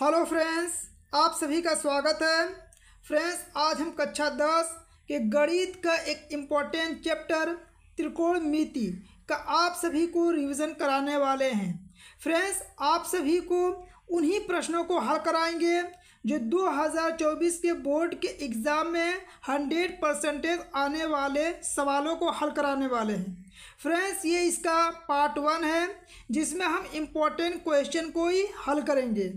hello friends आप सभी का स्वागत है फ्रेंड्स आज हम कक्षा दस के गणित का एक इम्पॉर्टेंट चैप्टर त्रिकोण मिति का आप सभी को रिवीजन कराने वाले हैं फ्रेंड्स आप सभी को उन्हीं प्रश्नों को हल कराएंगे जो 2024 के बोर्ड के एग्ज़ाम में हंड्रेड परसेंटेज आने वाले सवालों को हल कराने वाले हैं फ्रेंड्स ये इसका पार्ट वन है जिसमें हम इम्पोर्टेंट क्वेश्चन को ही हल करेंगे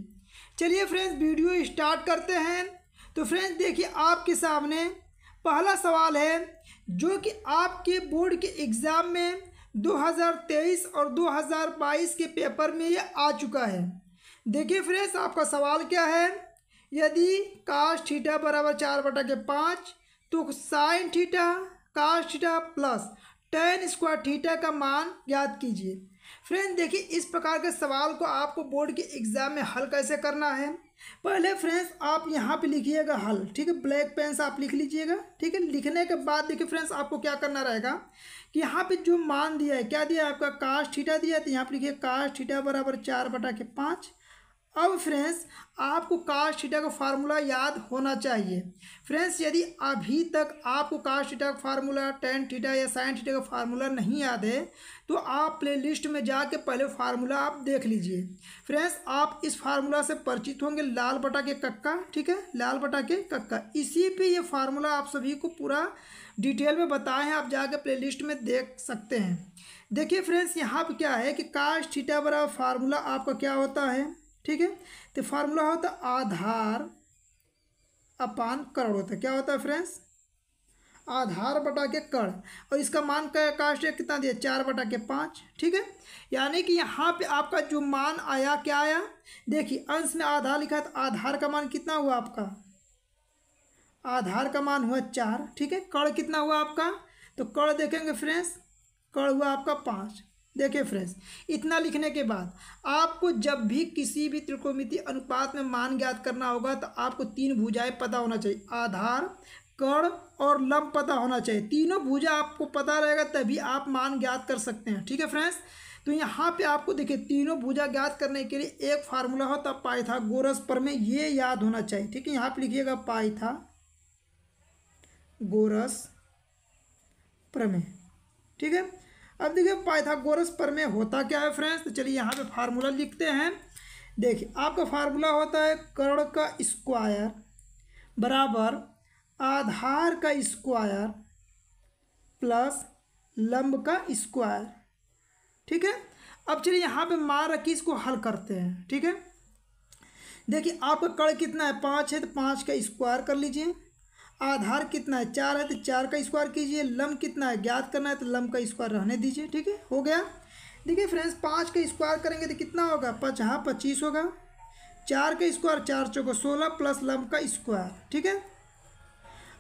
चलिए फ्रेंड्स वीडियो स्टार्ट करते हैं तो फ्रेंड्स देखिए आपके सामने पहला सवाल है जो कि आपके बोर्ड के एग्ज़ाम में 2023 और 2022 के पेपर में ये आ चुका है देखिए फ्रेंड्स आपका सवाल क्या है यदि काश ठीठा बराबर चार बटा के पाँच तो sine theta cos theta plus tan square theta का मान याद कीजिए फ्रेंड देखिए इस प्रकार के सवाल को आपको बोर्ड के एग्ज़ाम में हल कैसे करना है पहले फ्रेंड्स आप यहाँ पे लिखिएगा हल ठीक है ब्लैक पेन से आप लिख लीजिएगा ठीक है लिखने के बाद देखिए फ्रेंड्स आपको क्या करना रहेगा कि यहाँ पे जो मान दिया है क्या दिया है आपका कास्ट ठीटा दिया है तो यहाँ पे लिखिए कास्ट थीटा बराबर चार बटा के पाँच अब फ्रेंड्स आपको कास्ट थीटा का फार्मूला याद होना चाहिए फ्रेंड्स यदि अभी तक आपको कास्ट थीटा का फार्मूला टेन थीटा या साइन थीटा का फार्मूला नहीं याद है तो आप प्लेलिस्ट में जाके पहले फार्मूला आप देख लीजिए फ्रेंड्स आप इस फार्मूला से परिचित होंगे लाल बटा के कक्का ठीक है लाल बटा के कक्का इसी पर ये फार्मूला आप सभी को पूरा डिटेल में बताए हैं आप जाके लिस्ट में देख सकते हैं देखिए फ्रेंड्स यहाँ पर क्या है कि कास्ट थीटा बराबर फार्मूला आपका क्या होता है ठीक है तो फार्मूला होता आधार अपान कर्ण होता है क्या होता है फ्रेंड्स आधार बटा के कर्ण और इसका मान का कास्ट कितना दिया चार बटा के पाँच ठीक है यानी कि यहाँ पे आपका जो मान आया क्या आया देखिए अंश में आधार लिखा तो आधार का मान कितना हुआ आपका आधार का मान हुआ चार ठीक है कड़ कितना हुआ आपका तो कड़ देखेंगे फ्रेंड्स कड़ हुआ आपका पाँच देखिए फ्रेंड्स इतना लिखने के बाद आपको जब भी किसी भी त्रिकोमिति अनुपात में मान ज्ञात करना होगा तो आपको तीन भुजाएं पता होना चाहिए आधार कर्ण और लंब पता होना चाहिए तीनों भुजा आपको पता रहेगा तभी आप मान ज्ञात कर सकते हैं ठीक है फ्रेंड्स तो यहाँ पे आपको देखिए तीनों भुजा ज्ञात करने के लिए एक फार्मूला होता पाइथागोरस पर में ये याद होना चाहिए ठीक है यहाँ पर लिखिएगा पाइथा गोरस प्रमेय ठीक है अब देखिए पाइथागोरस पर में होता क्या है फ्रेंड्स तो चलिए यहाँ पे फार्मूला लिखते हैं देखिए आपका फार्मूला होता है कर्ण का स्क्वायर बराबर आधार का स्क्वायर प्लस लंब का स्क्वायर ठीक है अब चलिए यहाँ पे मार रखी इसको हल करते हैं ठीक है देखिए आपका कर्ण कितना है पाँच है तो पाँच का स्क्वायर कर लीजिए आधार कितना है चार है तो चार का स्क्वायर कीजिए लम कितना है ज्ञात करना है तो लम का स्क्वायर रहने दीजिए ठीक है हो गया देखिए फ्रेंड्स पाँच का स्क्वायर करेंगे तो कितना होगा हाँ पच्चीस होगा चार का स्क्वायर चार चौको सोलह प्लस लम का स्क्वायर ठीक है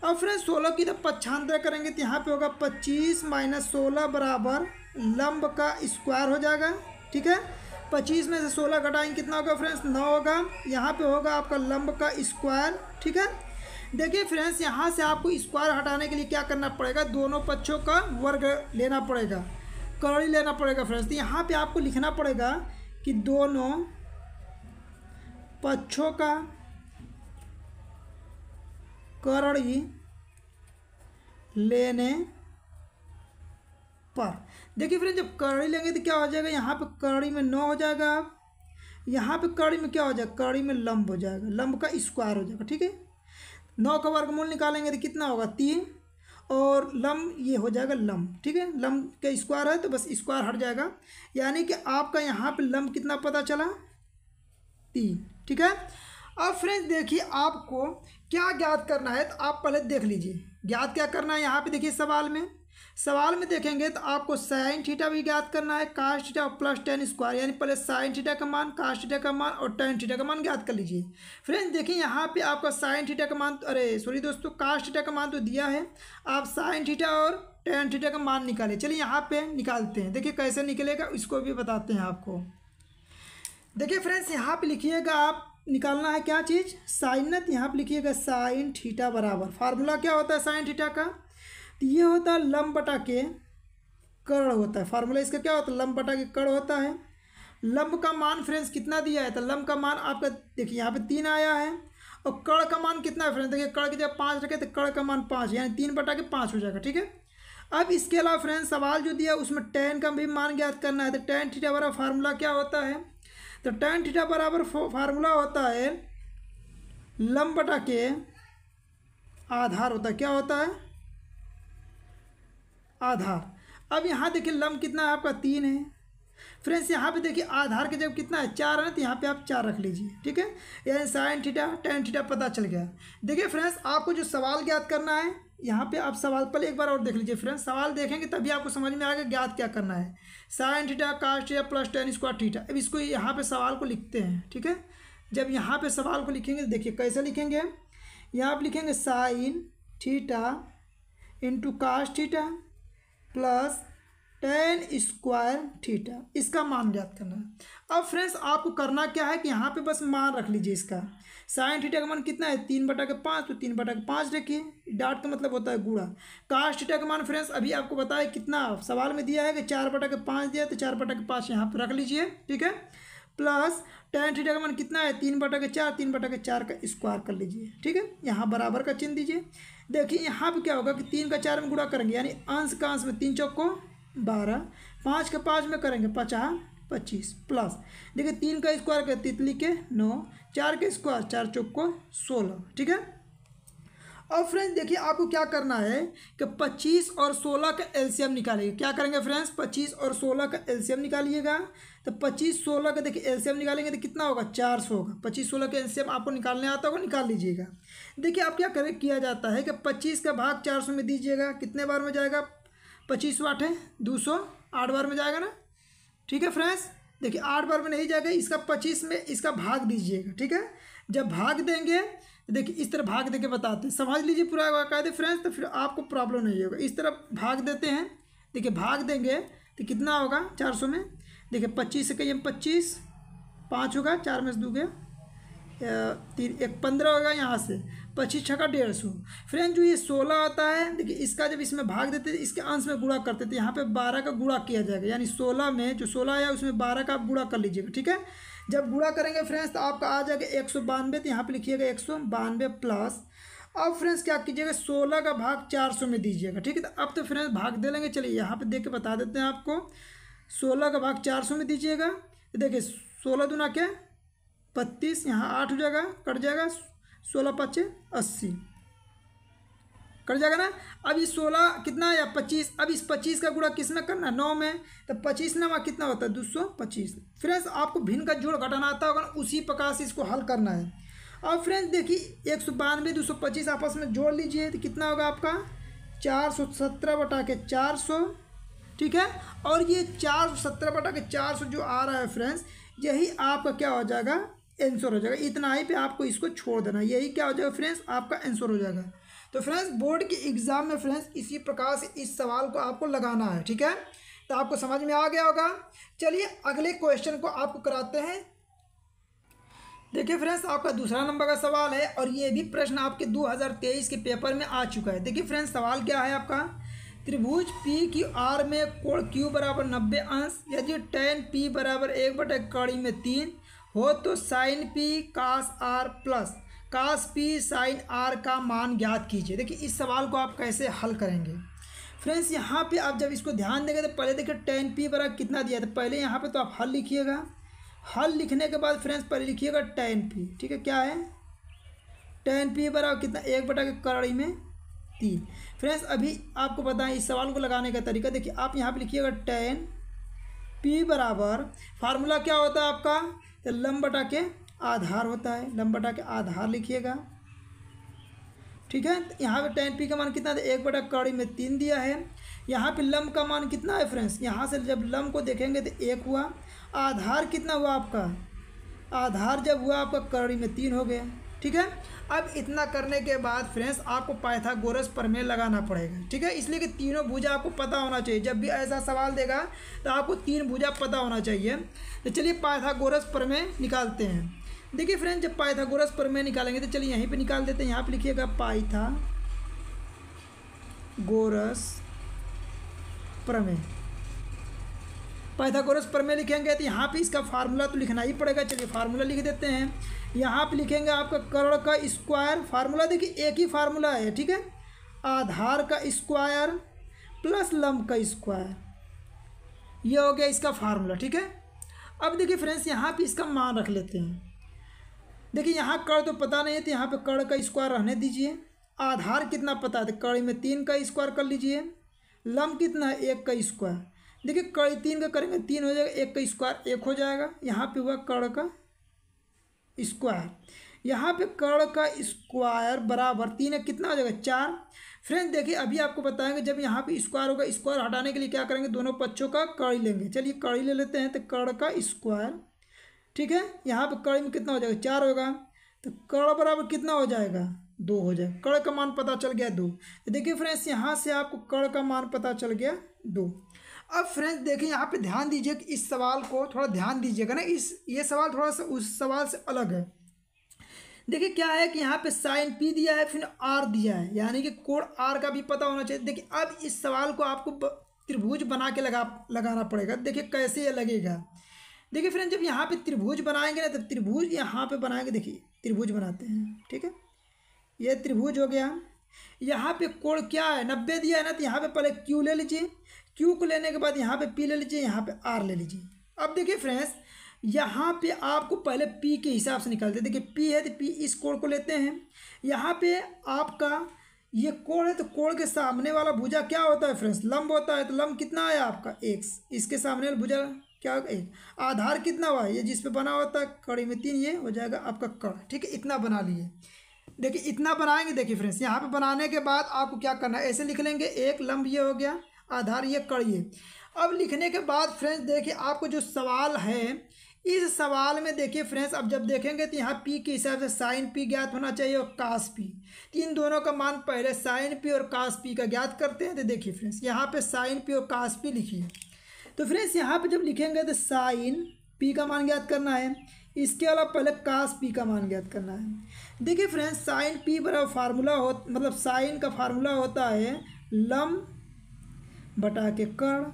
अब फ्रेंड्स सोलह की तो पच्छांतर करेंगे तो यहाँ पे होगा पच्चीस माइनस सोलह बराबर लम्ब का स्क्वायर हो जाएगा ठीक है पच्चीस में से सोलह घटाएंगे कितना होगा फ्रेंड्स नौ होगा यहाँ पे होगा आपका लम्ब का स्क्वायर ठीक है देखिए फ्रेंड्स यहाँ से आपको स्क्वायर हटाने के लिए क्या करना पड़ेगा दोनों पक्षों का वर्ग लेना पड़ेगा करड़ी लेना पड़ेगा फ्रेंड्स तो यहाँ पे आपको लिखना पड़ेगा कि दोनों पक्षों का करड़ी लेने पर देखिए फ्रेंड्स जब करड़ी लेंगे तो क्या हो जाएगा यहाँ पे करड़ी में नौ हो जाएगा यहाँ पे करड़ी में क्या हो जाएगा करड़ी में लंब हो जाएगा लंब का स्क्वायर हो जाएगा ठीक है नौ का वर्गमूल निकालेंगे तो कितना होगा तीन और लम ये हो जाएगा लम ठीक है लम का स्क्वायर है तो बस स्क्वायर हट जाएगा यानी कि आपका यहाँ पे लम कितना पता चला तीन ठीक है अब फ्रेंड्स देखिए आपको क्या ज्ञात करना है तो आप पहले देख लीजिए ज्ञात क्या करना है यहाँ पे देखिए सवाल में सवाल में देखेंगे तो आपको साइन थीटा भी ज्ञात करना है cos theta plus tan square यानी पहले साइन थीटा का मान कास्ट थीटा का मान और टेन थीटा का मान ज्ञात कर लीजिए फ्रेंड्स देखिए यहाँ पे आपका साइन थीटा का मान अरे सॉरी दोस्तों कास्ट थीटा का मान तो दिया है आप साइन थीटा और टेन थीटा का मान निकालें चलिए यहाँ पर निकालते हैं देखिए कैसे निकलेगा इसको भी बताते हैं आपको देखिए फ्रेंड्स यहाँ पर लिखिएगा आप निकालना है क्या चीज़ साइनत यहाँ पर लिखिएगा साइन थीटा बराबर फार्मूला क्या होता है साइन थीटा का ये होता है लम्बटा बटा के कर्ण होता है फार्मूला इसका क्या होता है लम बटा के कर्ण होता है लम्ब का मान फ्रेंड्स कितना दिया है तो लम्ब का मान आपका देखिए यहाँ पे तीन आया है और कड़ का मान कितना है फ्रेंड्स देखिए कड़ की जब पाँच रखे तो कड़ का मान पाँच यानी तीन बटा के पाँच हो जाएगा ठीक है अब इसके अलावा फ्रेंड्स सवाल जो दिया उसमें टेन का भी मान ज्ञात करना है तो टेन थीटा बराबर फार्मूला क्या होता है तो टेन थीटा बराबर फार्मूला होता है लंब बटा के आधार होता है क्या होता है आधार अब यहाँ देखिए लम कितना है आपका तीन है फ्रेंड्स यहाँ पे देखिए आधार के जब कितना है चार है तो यहाँ पे आप चार रख लीजिए ठीक है यानी साइन थीटा टेन थीटा पता चल गया देखिए फ्रेंड्स आपको जो सवाल ज्ञात करना है यहाँ पे आप सवाल पहले एक बार और देख लीजिए फ्रेंड्स सवाल देखेंगे तभी आपको समझ में आएगा ज्ञात क्या करना है साइन थीटा कास्ट या प्लस टेन स्क्वायर थीटा अब इसको यहाँ पर सवाल को लिखते हैं ठीक है जब यहाँ पर सवाल को लिखेंगे तो देखिए कैसे लिखेंगे यहाँ आप लिखेंगे sine theta into cos theta plus tan square theta इसका मान ज्ञात करना है अब फ्रेंड्स आपको करना क्या है कि यहाँ पे बस मान रख लीजिए इसका साइन थीटा का मान कितना है तीन बटा के पाँच तो तीन बटा के पाँच रखिए डाट का मतलब होता है गुड़ा काश थीटा का मान फ्रेंड्स अभी आपको बताया कितना सवाल में दिया है कि चार बटा के पाँच दिया तो चार बटा के पाँच यहाँ पर रख लीजिए ठीक है प्लस टेन थीटा का मान कितना है तीन बटा के चार तीन बटा के चार का स्क्वायर कर लीजिए ठीक है यहाँ बराबर का चिन्ह दीजिए देखिए यहाँ पे क्या होगा कि तीन का चार में गुणा करेंगे यानी अंश का अंश में तीन चौक को बारह पाँच का पाँच में करेंगे पचास पच्चीस प्लस देखिए तीन का स्क्वायर कर तितली के नौ चार के स्क्वायर चार चौक को सोलह ठीक है अब फ्रेंड्स देखिए आपको क्या करना है कि 25 और 16 का एलसीएम निकालिए क्या करेंगे फ्रेंड्स 25 और 16 का एलसीएम निकालिएगा तो 25 16 का देखिए एलसीएम निकालेंगे तो कितना होगा 400 होगा 25 16 का एलसीएम आपको निकालने आता होगा निकाल लीजिएगा देखिए आप क्या करें किया जाता है कि पच्चीस का भाग चार में दीजिएगा कितने बार में जाएगा पच्चीस सौ है दो आठ बार में जाएगा ना ठीक है फ्रेंड्स देखिए आठ बार में नहीं जाएगा इसका पच्चीस में इसका भाग दीजिएगा ठीक है जब भाग देंगे तो देखिए इस तरह भाग देके बताते हैं समझ लीजिए पूरा बाकायदे फ्रेंड्स तो फिर आपको प्रॉब्लम नहीं होगा इस तरह भाग देते हैं देखिए भाग देंगे तो कितना होगा चार सौ में देखिए पच्चीस से कहिए पच्चीस पाँच होगा चार में से दूंगे तीन एक पंद्रह होगा यहाँ से पच्चीस छः का डेढ़ सौ फ्रेंड जो ये सोलह आता है देखिए इसका जब इसमें भाग देते थे इसके अंश में गुड़ा करते थे तो यहाँ पे बारह का गुड़ा किया जाएगा यानी सोलह में जो सोलह आया उसमें बारह का गुड़ा कर लीजिएगा ठीक है जब गुणा करेंगे फ्रेंड्स तो आपका आ जाएगा एक सौ बानवे तो यहाँ पर लिखिएगा एक सौ बानवे प्लस अब फ्रेंड्स क्या कीजिएगा सोलह का भाग चार सौ में दीजिएगा ठीक है तो अब तो फ्रेंड्स भाग दे लेंगे चलिए यहाँ पर देख के बता देते हैं आपको सोलह का भाग चार सौ में दीजिएगा तो देखिए सोलह दुना के बत्तीस यहाँ आठ हो जाएगा कट जाएगा सोलह पाँच अस्सी कट जाएगा ना अब ये सोलह कितना या पच्चीस अब इस पच्चीस का गुड़ा किसमें करना नौ में तो पच्चीस नवा कितना होता है दो सौ पच्चीस फ्रेंड्स आपको भिन्न का जोड़ घटाना आता होगा उसी प्रकार से इसको हल करना है अब फ्रेंड्स देखिए एक सौ बानवे दो सौ पच्चीस आपस में जोड़ लीजिए तो कितना होगा आपका चार सौ सत्रह बटा के चार सौ ठीक है और ये चार सौ सत्रह बटा के चार सौ जो आ रहा है फ्रेंड्स यही आपका क्या हो जाएगा आंसर हो जाएगा इतना ही पे आपको इसको छोड़ देना यही क्या हो जाएगा फ्रेंड्स आपका आंसर हो जाएगा तो फ्रेंड्स बोर्ड के एग्ज़ाम में फ्रेंड्स इसी प्रकार से इस सवाल को आपको लगाना है ठीक है तो आपको समझ में आ गया होगा चलिए अगले क्वेश्चन को आपको कराते हैं देखिए फ्रेंड्स आपका दूसरा नंबर का सवाल है और ये भी प्रश्न आपके 2023 के पेपर में आ चुका है देखिए फ्रेंड्स सवाल क्या है आपका त्रिभुज पी क्यू आर में कोण क्यू बराबर नब्बे अंश यदि टेन पी बराबर एक बटे कड़ी में तीन हो तो sine P cos R plus cos P sine R का मान ज्ञात कीजिए देखिए इस सवाल को आप कैसे हल करेंगे फ्रेंड्स यहाँ पे आप जब इसको ध्यान देंगे तो पहले देखिए टेन पी बराबर कितना दिया था पहले यहाँ पे तो आप हल लिखिएगा हल लिखने के बाद फ्रेंड्स पहले लिखिएगा टेन पी ठीक है क्या है टेन पी बराबर कितना एक बटा के कड़ी में तीन फ्रेंड्स अभी आपको बताएं इस सवाल को लगाने का तरीका देखिए आप यहाँ पर लिखिएगा टेन पी बराबर फार्मूला क्या होता है आपका तो लम बटा के आधार होता है लंब बटा के आधार लिखिएगा ठीक है तो यहाँ पे टेन पी का मान कितना था एक बटा कड़ी में तीन दिया है यहाँ पे लम का मान कितना है फ्रेंड्स यहाँ से जब लम्ब को देखेंगे तो एक हुआ आधार कितना हुआ आपका आधार जब हुआ आपका कड़ी में तीन हो गया ठीक है अब इतना करने के बाद फ्रेंड्स आपको पाइथागोरस में लगाना पड़ेगा ठीक है इसलिए कि तीनों भुजा आपको पता होना चाहिए जब भी ऐसा सवाल देगा तो आपको तीन भुजा पता होना चाहिए तो चलिए पाइथागोरस में निकालते हैं देखिए फ्रेंड जब पाइथागोरस प्रमेय निकालेंगे तो चलिए यहीं पे निकाल देते हैं यहाँ पे लिखिएगा पाइथा गोरस प्रमेय पाइथागोरस प्रमेय लिखेंगे तो यहाँ पे इसका फार्मूला तो लिखना ही पड़ेगा चलिए फार्मूला लिख देते हैं यहाँ पे लिखेंगे आपका कर्ण का स्क्वायर फार्मूला देखिए एक ही फार्मूला है ठीक है आधार का स्क्वायर प्लस लम्ब का स्क्वायर यह हो गया इसका फार्मूला ठीक है अब देखिए फ्रेंड्स यहाँ पे इसका मान रख लेते हैं देखिए यहाँ कड़ तो पता नहीं है तो यहाँ पे कड़ का स्क्वायर रहने दीजिए आधार कितना पता है तो कड़ी में तीन का स्क्वायर कर लीजिए लम कितना है एक का स्क्वायर देखिए कड़ी तीन का करेंगे तीन हो जाएगा एक का स्क्वायर एक हो जाएगा यहाँ पे हुआ कड़ का स्क्वायर यहाँ पे कड़ का स्क्वायर बराबर तीन है कितना हो जाएगा चार फ्रेंड देखिए अभी आपको बताएंगे जब यहाँ पे स्क्वायर होगा स्क्वायर हटाने के लिए क्या करेंगे दोनों पक्षों का कड़ी लेंगे चलिए कड़ी ले लेते हैं तो कड़ का स्क्वायर ठीक है यहाँ पर कड़ में कितना हो जाएगा चार होगा तो कड़ बराबर कितना हो जाएगा दो हो जाएगा कड़ का मान पता चल गया दो तो देखिए फ्रेंड्स यहाँ से आपको कड़ का मान पता चल गया दो अब फ्रेंड्स देखिए यहाँ पे ध्यान दीजिए कि इस सवाल को थोड़ा ध्यान दीजिएगा ना इस ये सवाल थोड़ा सा उस सवाल से अलग है देखिए क्या है कि यहाँ पे साइन पी दिया है फिर आर दिया है यानी कि कोड़ आर का भी पता होना चाहिए देखिए अब इस सवाल को आपको त्रिभुज बना के लगा लगाना पड़ेगा देखिए कैसे ये लगेगा देखिए फ्रेंड जब यहाँ पे त्रिभुज बनाएंगे ना तब तो त्रिभुज यहाँ पे बनाएंगे देखिए त्रिभुज बनाते हैं ठीक है ये त्रिभुज हो गया यहाँ पे कोण क्या है नब्बे दिया है ना तो यहाँ पे पहले क्यू ले लीजिए क्यू को लेने के बाद यहाँ पे पी ले लीजिए यहाँ पे आर ले लीजिए अब देखिए फ्रेंड्स यहाँ पे आपको पहले पी के हिसाब से निकालते देखिए पी है तो पी इस कोण को लेते हैं यहाँ पर आपका ये कोण है तो कोण के सामने वाला भुजा क्या होता है फ्रेंड्स लंब होता है तो लंब कितना है आपका एक्स इसके सामने वाला भुजा क्या एक आधार कितना हुआ ये जिस पे बना हुआ था कड़ी में तीन ये हो जाएगा आपका कड़ ठीक है इतना बना लिए देखिए इतना बनाएंगे देखिए फ्रेंड्स यहाँ पे बनाने के बाद आपको क्या करना है ऐसे लिख लेंगे एक लंब ये हो गया आधार ये कड़ ये अब लिखने के बाद फ्रेंड्स देखिए आपको जो सवाल है इस सवाल में देखिए फ्रेंड्स अब जब देखेंगे तो यहाँ पी के हिसाब से साइन पी ज्ञात होना चाहिए और कास पी तीन इन दोनों का मान पहले साइन पी और कास पी का ज्ञात करते हैं तो देखिए फ्रेंड्स यहाँ पे साइन पी और कास पी लिखिए तो फ्रेंड्स यहाँ पे जब लिखेंगे तो साइन पी का मान ज्ञात करना है इसके अलावा पहले कास पी का मान ज्ञात करना है देखिए फ्रेंड्स साइन पी बराबर फार्मूला हो मतलब साइन का फार्मूला होता है लम बटा के कर्ण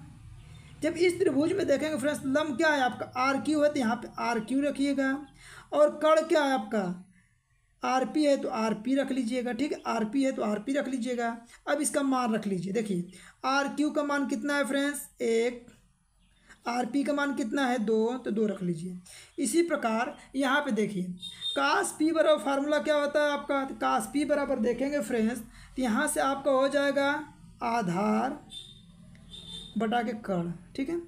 जब इस त्रिभुज में देखेंगे फ्रेंड्स लम क्या है आपका आर क्यू है तो यहाँ पे आर क्यू रखिएगा और कर्ण क्या है आपका आर पी है तो आर पी रख लीजिएगा ठीक है आर पी है तो आर पी रख लीजिएगा अब इसका मान रख लीजिए देखिए आर क्यू का मान कितना है फ्रेंड्स एक आर पी का मान कितना है दो तो दो रख लीजिए इसी प्रकार यहाँ पे देखिए काश पी बराबर फार्मूला क्या होता है आपका काश तो पी बराबर देखेंगे फ्रेंड्स तो यहाँ से आपका हो जाएगा आधार बटा के कर्ण ठीक है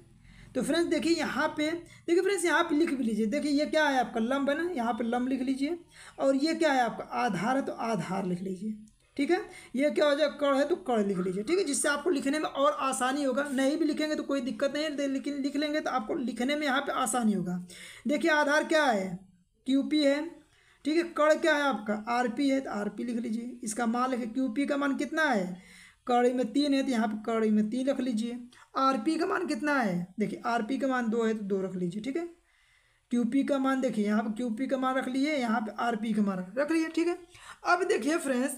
तो फ्रेंड्स देखिए यहाँ पे देखिए फ्रेंड्स यहाँ पे लिख भी लीजिए देखिए ये क्या है आपका लम्ब है ना यहाँ पर लम्ब लिख लीजिए और ये क्या है आपका आधार है तो आधार लिख लीजिए ठीक है ये क्या हो जाए कड़ है तो कड़ लिख लीजिए ठीक है जिससे आपको लिखने में और आसानी होगा नहीं भी लिखेंगे तो कोई दिक्कत नहीं है लेकिन लिख लेंगे तो आपको लिखने में यहाँ पे आसानी होगा देखिए आधार क्या है क्यू पी है ठीक है कड़ क्या है आपका आर पी है तो आर पी लिख लीजिए इसका मान लिखे क्यू पी का मान कितना है कड़ी में तीन है तो यहाँ पर कड़ी में तीन रख लीजिए आर पी का मान कितना है देखिए आर पी का मान दो है तो दो रख लीजिए ठीक है क्यू पी का मान देखिए यहाँ पर क्यू पी का मान रख लीजिए यहाँ पर आर पी का मान रख लीजिए ठीक है अब देखिए फ्रेंड्स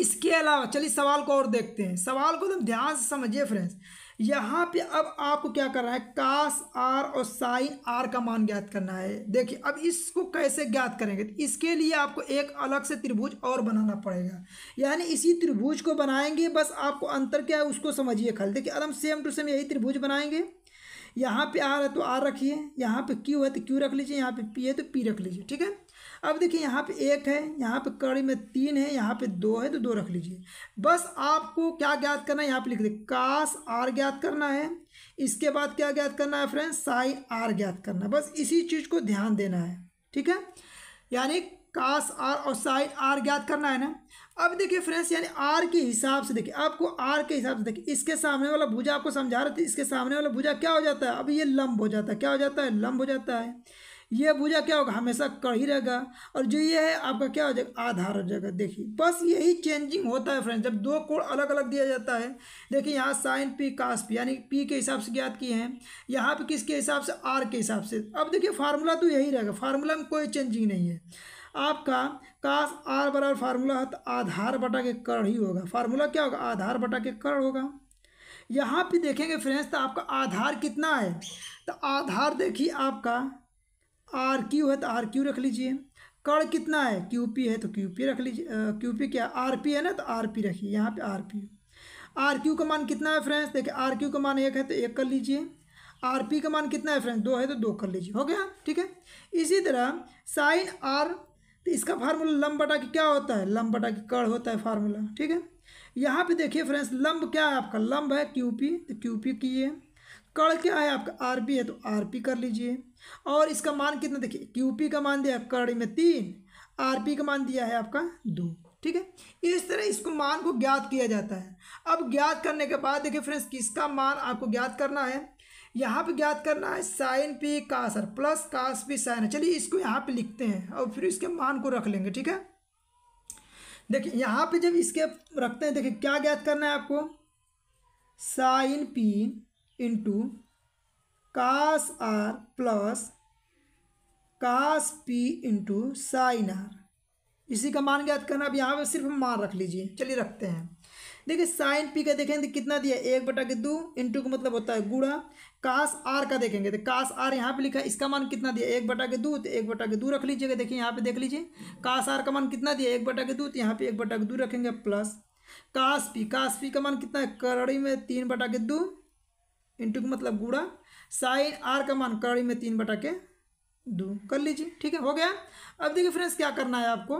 इसके अलावा चलिए सवाल को और देखते हैं सवाल को एकदम ध्यान से समझिए फ्रेंड्स यहाँ पे अब आपको क्या करना है काश आर और साइन आर का मान ज्ञात करना है देखिए अब इसको कैसे ज्ञात करेंगे तो इसके लिए आपको एक अलग से त्रिभुज और बनाना पड़ेगा यानी इसी त्रिभुज को बनाएंगे बस आपको अंतर क्या है उसको समझिए खाली देखिए अदम सेम टू सेम यही त्रिभुज बनाएंगे यहाँ पे आर है तो आर रखिए यहाँ पे क्यू है तो क्यू रख लीजिए यहाँ पे पी है तो पी रख लीजिए ठीक है अब देखिए यहाँ पे एक है यहाँ पे कड़ी में तीन है यहाँ पे दो है तो दो रख लीजिए बस आपको क्या ज्ञात करना है यहाँ पे लिख दे काश आर ज्ञात करना है इसके बाद क्या ज्ञात करना है फ्रेंड्स साई आर ज्ञात करना बस इसी चीज़ को ध्यान देना है ठीक है यानी काश आर और साई आर ज्ञात करना है ना अब देखिए फ्रेंड्स यानी आर के हिसाब से देखिए आपको आर के हिसाब से देखिए इसके सामने वाला भुजा आपको समझा रहे थे इसके सामने वाला भुजा क्या हो जाता है अब ये लंब हो जाता है क्या हो जाता है लंब हो जाता है यह भुजा क्या होगा हमेशा कड़ी रहेगा और जो ये है आपका क्या हो जाएगा आधार हो जाएगा देखिए बस यही चेंजिंग होता है फ्रेंड्स जब दो कोण अलग अलग दिया जाता है देखिए यहाँ साइन पी कास पी यानी पी के हिसाब से ज्ञात किए हैं यहाँ पे किसके हिसाब से आर के हिसाब से अब देखिए फार्मूला तो यही रहेगा फार्मूला में कोई चेंजिंग नहीं है आपका कास आर बराबर फार्मूला है तो आधार बटा के कड़ ही होगा फार्मूला क्या होगा आधार बटा के कड़ होगा यहाँ पे देखेंगे फ्रेंड्स तो आपका आधार कितना है तो आधार देखिए आपका आर क्यू है तो आर क्यू रख लीजिए कड़ कितना है क्यू पी है तो क्यू पी रख लीजिए क्यू पी क्या आर पी है ना तो आर पी रखिए यहाँ पे आर पी आर क्यू का मान कितना है फ्रेंड्स देखिए आर क्यू का मान एक है तो एक कर लीजिए आर पी का मान कितना है फ्रेंड्स दो है तो दो कर लीजिए हो गया ठीक है इसी तरह साइन आर तो इसका फार्मूला लम्ब बटा की क्या होता है लम्ब बटा की कड़ होता है फार्मूला ठीक है यहाँ पे देखिए फ्रेंड्स लम्ब क्या है आपका लम्ब है क्यू पी तो क्यू पी की है कड़ क्या है आपका आर पी है तो आर पी कर लीजिए और इसका मान कितना देखिए क्यू पी का मान दिया कड़ में तीन आर पी का मान दिया है आपका दो ठीक है इस तरह इसको मान को ज्ञात किया जाता है अब ज्ञात करने के बाद देखिए फ्रेंड्स किसका मान आपको ज्ञात करना है यहाँ पे ज्ञात करना है sine P cos R plus cos P sine चलिए इसको यहाँ पे लिखते हैं और फिर इसके मान को रख लेंगे ठीक है देखिए यहाँ पे जब इसके रखते हैं देखिए क्या ज्ञात करना है आपको sine P into cos R plus cos P into sine R इसी का मान ज्ञात करना अब यहाँ पे सिर्फ मान रख लीजिए चलिए रखते हैं देखिए साइन पी का देखेंगे तो कितना दिया एक बटा के दो इंटू का मतलब होता है गुड़ा कास आर का देखेंगे तो कास आर यहाँ पे लिखा है इसका मान कितना दिया एक बटा के दो तो एक बटा के दो रख लीजिएगा देखिए यहाँ पे देख लीजिए काश आर का मान कितना दिया एक बटा के दो तो यहाँ पे एक बटा के दो रखेंगे प्लस काश पी काश पी का मान कितना है करड़ी में तीन बटा के दो इंटू का मतलब गुड़ा साइन आर का मान कड़ी में तीन बटा के दो कर लीजिए ठीक है हो गया अब देखिए फ्रेंड्स क्या करना है आपको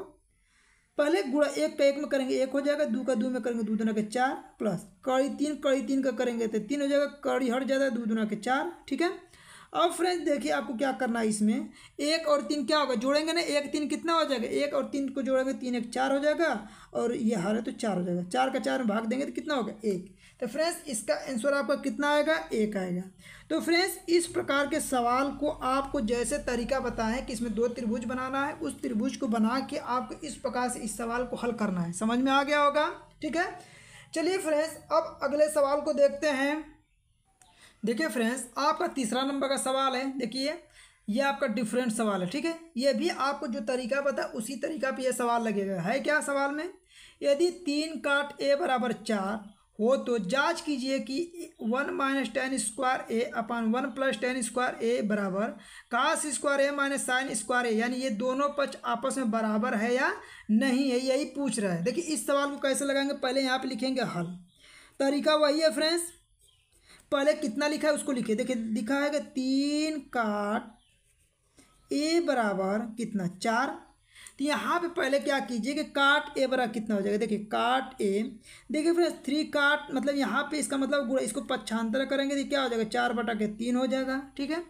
पहले गुड़ा एक का एक में करेंगे एक हो जाएगा दो का दो में करेंगे दो दुना के चार प्लस कड़ी तीन कड़ी तीन का करेंगे तो तीन हो जाएगा कड़ी हट जाएगा दो दुना के चार ठीक है अब फ्रेंड्स देखिए आपको क्या करना है इसमें एक और तीन क्या होगा जोड़ेंगे ना एक तीन कितना हो जाएगा एक और तीन को जोड़ेंगे तीन एक चार हो जाएगा और ये हारे तो चार हो जाएगा चार का चार में भाग देंगे तो कितना होगा एक तो फ्रेंड्स इसका आंसर आपका कितना आएगा एक आएगा तो फ्रेंड्स इस प्रकार के सवाल को आपको जैसे तरीका बताएं कि इसमें दो त्रिभुज बनाना है उस त्रिभुज को बना के आपको इस प्रकार से इस सवाल को हल करना है समझ में आ गया होगा ठीक है चलिए फ्रेंड्स अब अगले सवाल को देखते हैं देखिए फ्रेंड्स आपका तीसरा नंबर का सवाल है देखिए ये आपका डिफरेंट सवाल है ठीक है ये भी आपको जो तरीका पता उसी तरीका पे ये सवाल लगेगा है क्या सवाल में यदि तीन काट ए बराबर चार हो तो जांच कीजिए कि one minus tan square A upon one plus tan square A बराबर cos square A minus sine square A यानी ये दोनों पक्ष आपस में बराबर है या नहीं है यही पूछ रहा है देखिए इस सवाल को कैसे लगाएंगे पहले यहाँ पर लिखेंगे हल तरीका वही है फ्रेंड्स पहले कितना लिखा है उसको लिखे देखिए लिखा है कि तीन काट ए बराबर कितना चार तो यहाँ पे पहले क्या कीजिए कि काट ए बराबर कितना हो जाएगा देखिए काट ए देखिए फ्रेंड्स थ्री काट मतलब यहाँ पे इसका मतलब गुड़ा इसको पक्षांतर करेंगे तो क्या हो जाएगा चार बटा के तीन हो जाएगा ठीक है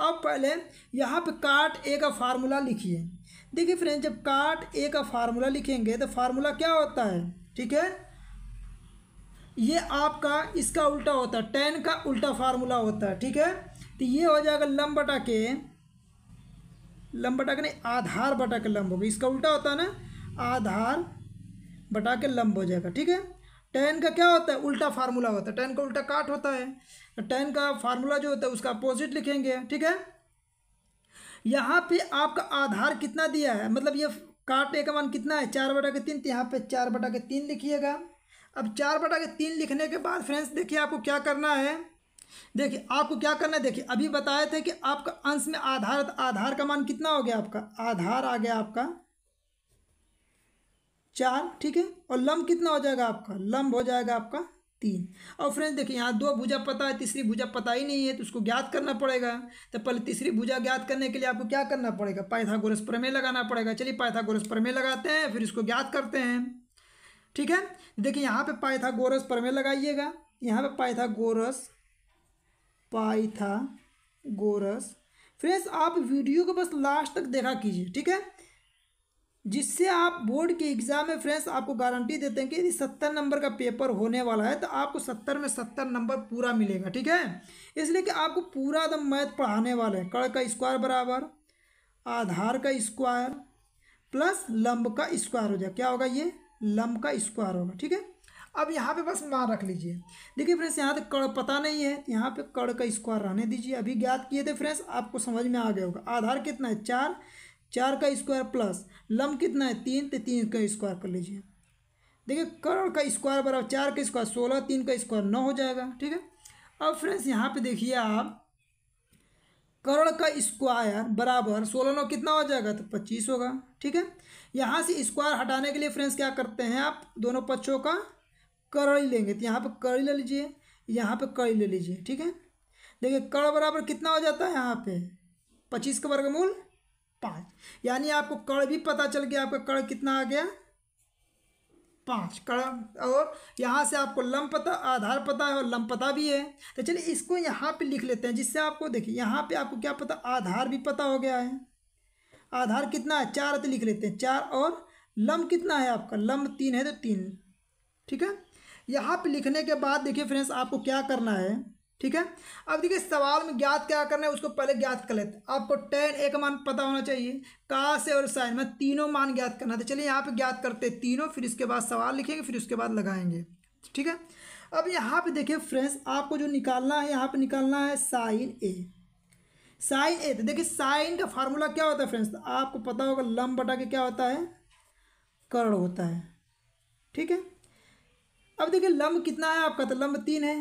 अब पहले यहाँ पे काट ए का फार्मूला लिखिए देखिए फ्रेंड्स जब काट ए का फार्मूला लिखेंगे तो फार्मूला क्या होता है ठीक है ये आपका इसका उल्टा होता है टेन का उल्टा फार्मूला होता है ठीक है तो ये हो जाएगा लंब बटा के लंब बटा के नहीं आधार बटा के लंब होगा इसका उल्टा होता है ना आधार बटा के लंब हो जाएगा ठीक है टेन का क्या होता है उल्टा फार्मूला होता है टेन का उल्टा काट होता है टेन का फार्मूला जो होता है उसका अपोजिट लिखेंगे ठीक है यहाँ पे आपका आधार कितना दिया है मतलब ये काटे का मान कितना है चार बटा के तीन तो यहाँ पे चार बटा के तीन लिखिएगा अब चार बटा के तीन लिखने के बाद फ्रेंड्स देखिए आपको क्या करना है देखिए आपको क्या करना है देखिए अभी बताए थे कि आपका अंश में आधार तो आधार का मान कितना हो गया आपका आधार आ गया आपका चार ठीक है और लम्ब कितना हो जाएगा आपका लम्ब हो जाएगा आपका तीन और फ्रेंड्स देखिए यहाँ दो भुजा पता है तीसरी भुजा पता ही नहीं है तो उसको ज्ञात करना पड़ेगा तो पहले तीसरी भुजा ज्ञात करने के लिए आपको क्या करना पड़ेगा पाइथागोरस प्रमेय लगाना पड़ेगा चलिए पाइथागोरस प्रमेय लगाते हैं फिर इसको ज्ञात करते हैं ठीक है देखिए यहाँ पे पाइथागोरस परमे लगाइएगा यहाँ पे पाइथागोरस पाइथागोरस फ्रेंड्स आप वीडियो को बस लास्ट तक देखा कीजिए ठीक है जिससे आप बोर्ड के एग्ज़ाम में फ्रेंड्स आपको गारंटी देते हैं कि यदि सत्तर नंबर का पेपर होने वाला है तो आपको सत्तर में सत्तर नंबर पूरा मिलेगा ठीक है इसलिए कि आपको पूरा एकदम मैथ पढ़ाने वाले हैं कड़ का स्क्वायर बराबर आधार का स्क्वायर प्लस लंब का स्क्वायर हो जाए क्या होगा ये लम का स्क्वायर होगा ठीक है अब यहाँ पे बस मान रख लीजिए देखिए फ्रेंड्स यहाँ तक कड़ पता नहीं है यहाँ पे कड़ का स्क्वायर रहने दीजिए अभी ज्ञात किए थे फ्रेंड्स आपको समझ में आ गया होगा आधार कितना है चार चार का स्क्वायर प्लस लम कितना है तीन तो तीन का स्क्वायर कर लीजिए देखिए करोड़ का स्क्वायर बराबर चार का स्क्वायर सोलह तीन का स्क्वायर नौ हो जाएगा ठीक है अब फ्रेंड्स यहाँ पे देखिए आप करोड़ का स्क्वायर बराबर सोलह नौ कितना हो जाएगा तो पच्चीस होगा ठीक है यहाँ से स्क्वायर हटाने के लिए फ्रेंड्स क्या करते हैं आप दोनों पक्षों का करड़ी लेंगे तो यहाँ पर कड़ी ले लीजिए यहाँ पर कड़ी ले लीजिए ठीक है देखिए कड़ बराबर कितना हो जाता है यहाँ पे पच्चीस का वर्गमूल पाँच यानी आपको कड़ भी पता चल गया आपका कड़ कितना आ गया पाँच कड़ और यहाँ से आपको लम पता आधार पता है और लम पता भी है तो चलिए इसको यहाँ पे लिख लेते हैं जिससे आपको देखिए यहाँ पे आपको क्या पता आधार भी पता हो गया है आधार कितना है चार अति लिख लेते हैं चार और लम्ब कितना है आपका लम्ब तीन है तो तीन ठीक है यहाँ पे लिखने के बाद देखिए फ्रेंड्स आपको क्या करना है ठीक है अब देखिए सवाल में ज्ञात क्या करना है उसको पहले ज्ञात कर लेते हैं आपको टेन ए का मान पता होना चाहिए का से और साइन में मतलब तीनों मान ज्ञात करना था तो चलिए यहाँ पे ज्ञात करते हैं तीनों फिर इसके बाद सवाल लिखेंगे फिर उसके बाद लगाएंगे ठीक है अब यहाँ पे देखिए फ्रेंड्स आपको जो निकालना है यहाँ पे निकालना है साइन ए साइन ए तो देखिए साइन का फार्मूला क्या होता है फ्रेंड्स तो आपको पता होगा लम बटा के क्या होता है कर्ण होता है ठीक है अब देखिए लम्ब कितना है आपका तो लम्ब तीन है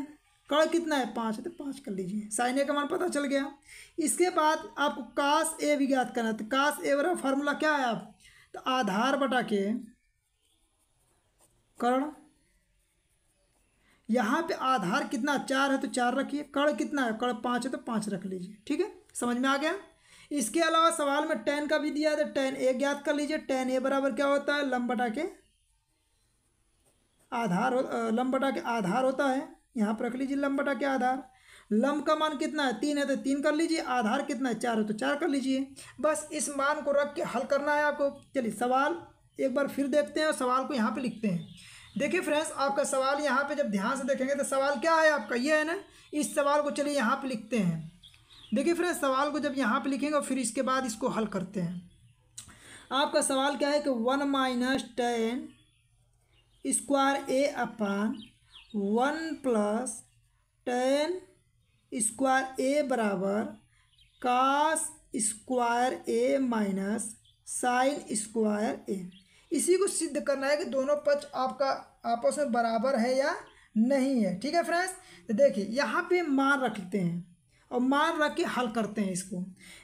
कर्ण कितना है पाँच है तो पाँच कर लीजिए साइन ए का मान पता चल गया इसके बाद आपको कास ए भी ज्ञात करना है तो कास ए वाला फार्मूला क्या है आप तो आधार बटा के कर्ण यहाँ पे आधार कितना चार है तो चार रखिए कर्ण कितना है कर्ण पाँच है तो पाँच रख लीजिए ठीक है समझ में आ गया इसके अलावा सवाल में टेन का भी दिया था टेन ए ज्ञात कर लीजिए टेन ए बराबर क्या होता है लम्बटा बटा के आधार लम बटा के आधार होता है यहाँ पर रख लीजिए लम बटा के आधार लम्ब का मान कितना है तीन है तो तीन कर लीजिए आधार कितना है चार है तो चार कर लीजिए बस इस मान को रख के हल करना है आपको चलिए सवाल एक बार फिर देखते हैं और सवाल को यहाँ पे लिखते हैं देखिए फ्रेंड्स आपका सवाल यहाँ पे जब ध्यान से देखेंगे तो सवाल क्या है आपका ये है ना इस सवाल को चलिए यहाँ पे लिखते हैं देखिए फिर सवाल को जब यहाँ पे लिखेंगे फिर इसके बाद इसको हल करते हैं आपका सवाल क्या है कि one minus tan square A upon one plus tan square A बराबर cos square A minus sine square A इसी को सिद्ध करना है कि दोनों पक्ष आपका आपस में बराबर है या नहीं है ठीक है फ्रेंड्स तो देखिए यहाँ पे मान रखते हैं और मान रख के हल करते हैं इसको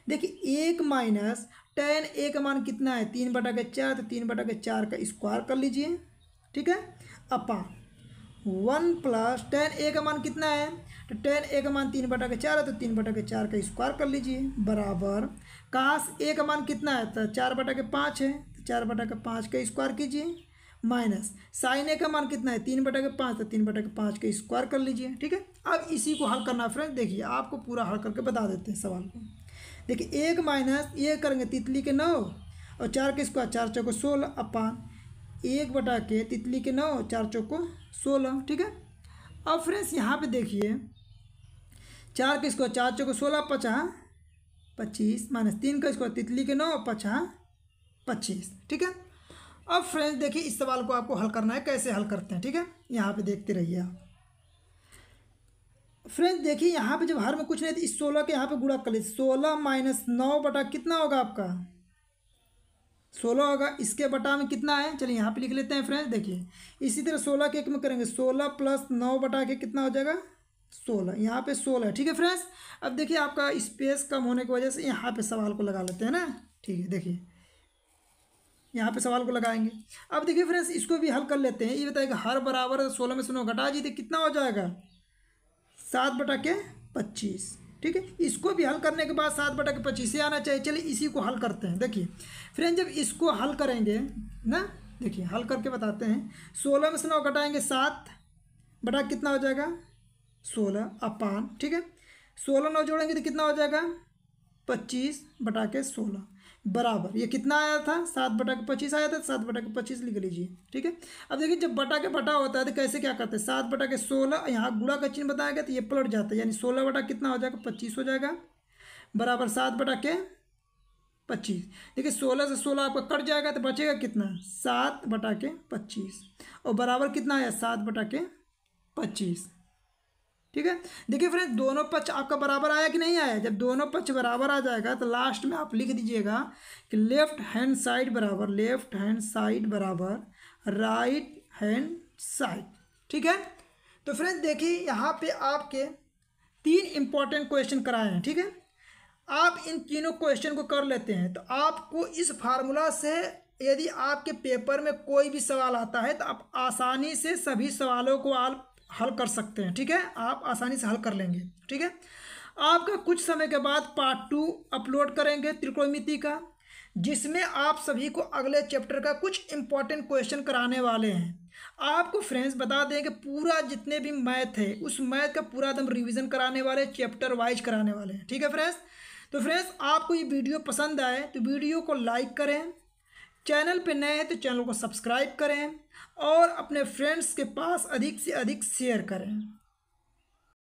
देखिए एक माइनस टेन ए का मान कितना है तीन बटा के चार तो तीन बटा के चार का स्क्वायर कर लीजिए ठीक है अपा वन प्लस टेन ए का मान कितना है तो टेन ए का मान तीन बटा के चार है तो तीन बटा के चार का स्क्वायर कर लीजिए बराबर काश ए का मान कितना है तो चार बटा के पाँच है तो चार बटा के पाँच का स्क्वायर कीजिए माइनस साइन ए का मान कितना है तीन बटा के पाँच तो तीन बटा के पाँच के स्क्वायर कर लीजिए ठीक है अब इसी को हल करना फ्रेंड देखिए आपको पूरा हल करके बता देते हैं सवाल को देखिए एक माइनस ये करेंगे तितली के नौ और चार के स्क्वायर चार चौको सोलह अपान एक बटा के तितली के नौ चार चौको सोलह ठीक है अब फ्रेंड्स यहाँ पे देखिए चार के स्क्वायर चार चौको सोलह पचास पच्चीस माइनस तीन का स्क्वायर तितली के नौ पचास पच्चीस ठीक है अब फ्रेंड्स देखिए इस सवाल को आपको हल करना है कैसे हल करते हैं ठीक है यहाँ पे देखते रहिए आप फ्रेंड्स देखिए यहाँ पे जब हर में कुछ नहीं तो इस सोलह के यहाँ पे गुड़ा कर लीजिए सोलह माइनस नौ बटा कितना होगा आपका सोलह होगा इसके बटा में कितना है चलिए यहाँ पे लिख लेते हैं फ्रेंड्स देखिए इसी तरह सोलह के एक में करेंगे सोलह प्लस नौ बटा के कितना हो जाएगा सोलह यहाँ पे सोलह ठीक है फ्रेंड्स अब देखिए आपका स्पेस कम होने की वजह से यहाँ पे सवाल को लगा लेते हैं ना ठीक है देखिए यहाँ पे सवाल को लगाएंगे अब देखिए फ्रेंड्स इसको भी हल कर लेते हैं ये बताएगा हर बराबर सोलह में सुनो घटा जी तो कितना हो जाएगा सात बटा के पच्चीस ठीक है इसको भी हल करने के बाद सात बटा के पच्चीस से आना चाहिए चलिए इसी को हल करते हैं देखिए फ्रेंड जब इसको हल करेंगे ना देखिए हल करके बताते हैं सोलह में से नौ सात बटा कितना हो जाएगा सोलह अपान ठीक है सोलह नौ जोड़ेंगे तो कितना हो जाएगा पच्चीस बटा के सोलह बराबर ये कितना आया था सात बटा के पच्चीस आया था सात बटा के पच्चीस लिख लीजिए ठीक है अब देखिए जब बटा के बटा होता है तो कैसे क्या करते हैं सात बटा के सोलह यहाँ गुड़ा का चिन्ह बताया गया तो ये पलट जाता है यानी सोलह बटा कितना हो जाएगा पच्चीस हो जाएगा बराबर सात बटा के पच्चीस देखिए सोलह से सोलह आपका कट जाएगा तो बचेगा कितना सात बटा के पच्चीस और बराबर कितना आया सात बटा के पच्चीस ठीक है देखिए फ्रेंड्स दोनों पक्ष आपका बराबर आया कि नहीं आया जब दोनों पक्ष बराबर आ जाएगा तो लास्ट में आप लिख दीजिएगा कि लेफ्ट हैंड साइड बराबर लेफ्ट हैंड साइड बराबर राइट हैंड साइड ठीक है तो फ्रेंड्स देखिए यहाँ पे आपके तीन इम्पॉर्टेंट क्वेश्चन कराए हैं ठीक है आप इन तीनों क्वेश्चन को कर लेते हैं तो आपको इस फार्मूला से यदि आपके पेपर में कोई भी सवाल आता है तो आप आसानी से सभी सवालों को आप हल कर सकते हैं ठीक है आप आसानी से हल कर लेंगे ठीक है आपका कुछ समय के बाद पार्ट टू अपलोड करेंगे त्रिकोणमिति का जिसमें आप सभी को अगले चैप्टर का कुछ इंपॉर्टेंट क्वेश्चन कराने वाले हैं आपको फ्रेंड्स बता दें कि पूरा जितने भी मैथ है उस मैथ का पूरा एकदम रिविज़न कराने वाले चैप्टर वाइज कराने वाले हैं ठीक है फ्रेंड्स तो फ्रेंड्स आपको ये वीडियो पसंद आए तो वीडियो को लाइक करें चैनल पर नए हैं तो चैनल को सब्सक्राइब करें और अपने फ्रेंड्स के पास अधिक से अधिक शेयर करें